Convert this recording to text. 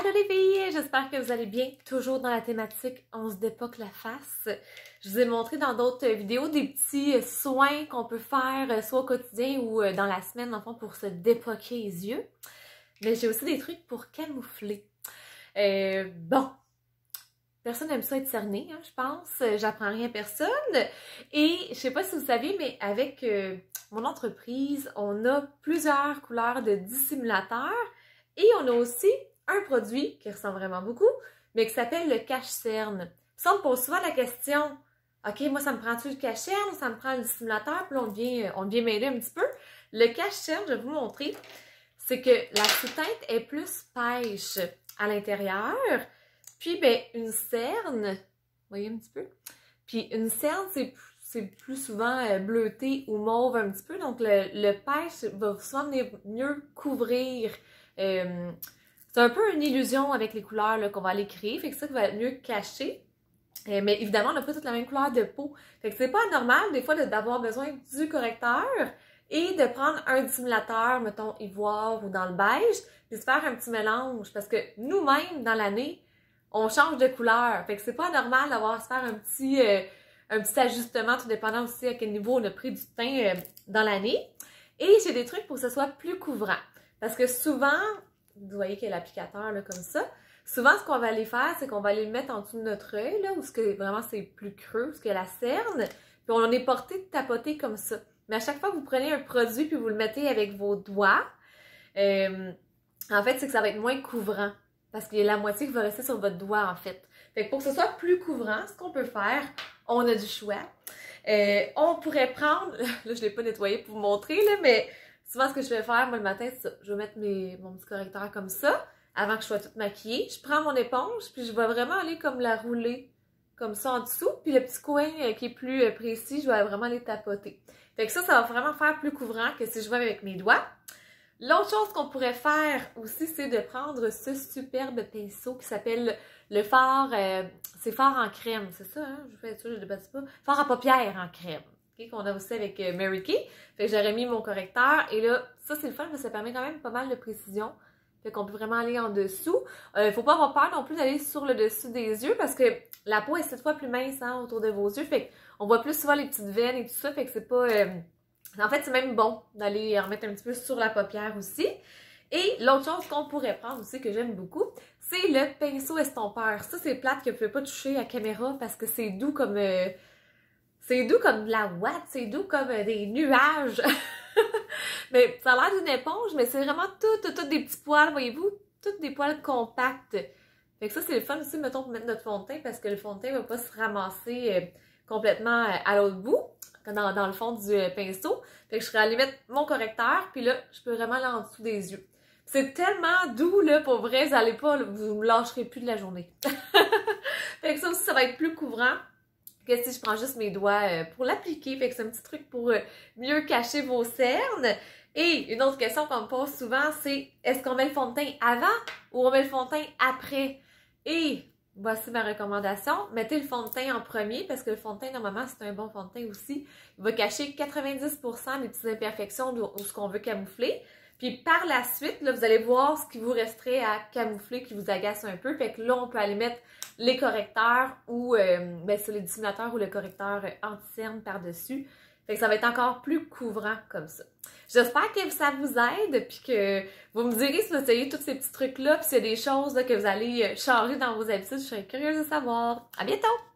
Allô les filles, j'espère que vous allez bien. Toujours dans la thématique on se dépoque la face. Je vous ai montré dans d'autres vidéos des petits euh, soins qu'on peut faire euh, soit au quotidien ou euh, dans la semaine en fond pour se dépoquer les yeux. Mais j'ai aussi des trucs pour camoufler. bon, personne n'aime ça être cerné, hein, je pense. J'apprends rien à personne. Et je sais pas si vous savez, mais avec mon entreprise, on a plusieurs couleurs de dissimulateurs et on a aussi un produit qui ressemble vraiment beaucoup, mais qui s'appelle le cache-cerne. Ça, on me pose souvent la question OK, moi, ça me prend-tu le cache-cerne ou ça me prend le simulateur Puis là, on vient euh, on un petit peu. Le cache-cerne, je vais vous montrer, c'est que la sous-tête est plus pêche à l'intérieur. Puis, ben, une cerne, voyez un petit peu. Puis, une cerne, c'est plus souvent euh, bleuté ou mauve un petit peu. Donc, le, le pêche va souvent venir mieux couvrir euh, c'est un peu une illusion avec les couleurs qu'on va aller créer. Fait que ça, va être mieux caché. Euh, mais évidemment, on n'a pas toute la même couleur de peau. Fait que c'est pas normal, des fois, d'avoir besoin du correcteur et de prendre un dissimulateur, mettons, ivoire ou dans le beige, puis de faire un petit mélange. Parce que nous-mêmes, dans l'année, on change de couleur. Fait que c'est pas normal d'avoir à se faire un petit, euh, un petit ajustement, tout dépendant aussi à quel niveau on a pris du teint euh, dans l'année. Et j'ai des trucs pour que ce soit plus couvrant. Parce que souvent, vous voyez qu'il y a l'applicateur comme ça. Souvent, ce qu'on va aller faire, c'est qu'on va aller le mettre en dessous de notre œil, là, où ce que vraiment c'est plus creux, où ce y a la cerne, puis on en est porté de tapoter comme ça. Mais à chaque fois que vous prenez un produit puis vous le mettez avec vos doigts, euh, en fait, c'est que ça va être moins couvrant. Parce qu'il y a la moitié qui va rester sur votre doigt, en fait. Fait que pour que ce soit plus couvrant, ce qu'on peut faire, on a du choix. Euh, on pourrait prendre, là je ne l'ai pas nettoyé pour vous montrer, là, mais Souvent, ce que je vais faire, moi, le matin, ça. je vais mettre mes, mon petit correcteur comme ça, avant que je sois toute maquillée. Je prends mon éponge, puis je vais vraiment aller comme la rouler, comme ça en dessous. Puis le petit coin euh, qui est plus euh, précis, je vais vraiment les tapoter. Fait que ça, ça va vraiment faire plus couvrant que si je vais avec mes doigts. L'autre chose qu'on pourrait faire aussi, c'est de prendre ce superbe pinceau qui s'appelle le fard, euh, c'est fard en crème, c'est ça, hein? Je fais ça, je ne le pas. Fard à paupières en crème qu'on a aussi avec euh, Mary Kay. Fait que j'aurais mis mon correcteur. Et là, ça c'est le fun, mais ça permet quand même pas mal de précision. Fait qu'on peut vraiment aller en dessous. Euh, faut pas avoir peur non plus d'aller sur le dessus des yeux parce que la peau est cette fois plus mince hein, autour de vos yeux. Fait qu'on voit plus souvent les petites veines et tout ça. Fait que c'est pas... Euh, en fait, c'est même bon d'aller en mettre un petit peu sur la paupière aussi. Et l'autre chose qu'on pourrait prendre aussi, que j'aime beaucoup, c'est le pinceau estompeur. Ça, c'est plate que vous pouvez pas toucher à caméra parce que c'est doux comme... Euh, c'est doux comme de la ouate, c'est doux comme euh, des nuages. mais ça a l'air d'une éponge, mais c'est vraiment tout, tout, des petits poils, voyez-vous? Toutes des poils compacts. Fait que ça, c'est le fun aussi, mettons, pour mettre notre fond de teint parce que le fond de teint va pas se ramasser euh, complètement euh, à l'autre bout, dans, dans, le fond du pinceau. Fait que je serais allée mettre mon correcteur, puis là, je peux vraiment aller en dessous des yeux. C'est tellement doux, là, pour vrai, vous allez pas, vous me lâcherez plus de la journée. fait que ça aussi, ça va être plus couvrant que si je prends juste mes doigts euh, pour l'appliquer, fait que c'est un petit truc pour euh, mieux cacher vos cernes. Et une autre question qu'on me pose souvent, c'est est-ce qu'on met le fond de teint avant ou on met le fond de teint après? Et voici ma recommandation, mettez le fond de teint en premier parce que le fond de teint, normalement, c'est un bon fond de teint aussi. Il va cacher 90% des petites imperfections ou ce qu'on veut camoufler. Puis par la suite, là, vous allez voir ce qui vous resterait à camoufler, qui vous agace un peu. Fait que là, on peut aller mettre les correcteurs ou euh, ben, sur les dissimulateurs ou le correcteur anti-cerne par-dessus. Fait que ça va être encore plus couvrant comme ça. J'espère que ça vous aide, puis que vous me direz si vous essayez tous ces petits trucs-là, puis s'il y a des choses que vous allez euh, changer dans vos habitudes, je serais curieuse de savoir. À bientôt!